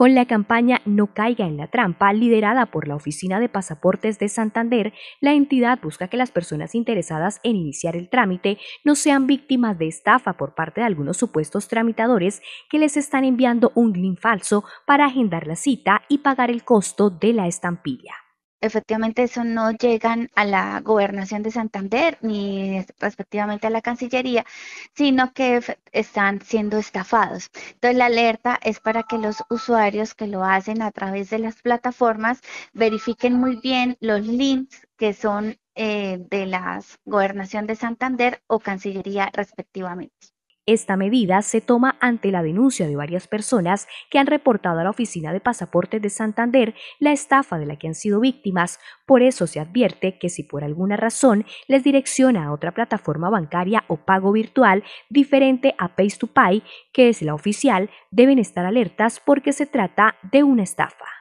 con la campaña No caiga en la trampa, liderada por la Oficina de Pasaportes de Santander, la entidad busca que las personas interesadas en iniciar el trámite no sean víctimas de estafa por parte de algunos supuestos tramitadores que les están enviando un link falso para agendar la cita y pagar el costo de la estampilla efectivamente eso no llegan a la gobernación de Santander ni respectivamente a la Cancillería, sino que están siendo estafados. Entonces la alerta es para que los usuarios que lo hacen a través de las plataformas verifiquen muy bien los links que son eh, de la gobernación de Santander o Cancillería respectivamente. Esta medida se toma ante la denuncia de varias personas que han reportado a la Oficina de Pasaportes de Santander la estafa de la que han sido víctimas. Por eso se advierte que si por alguna razón les direcciona a otra plataforma bancaria o pago virtual diferente a Pay 2 Pay, que es la oficial, deben estar alertas porque se trata de una estafa.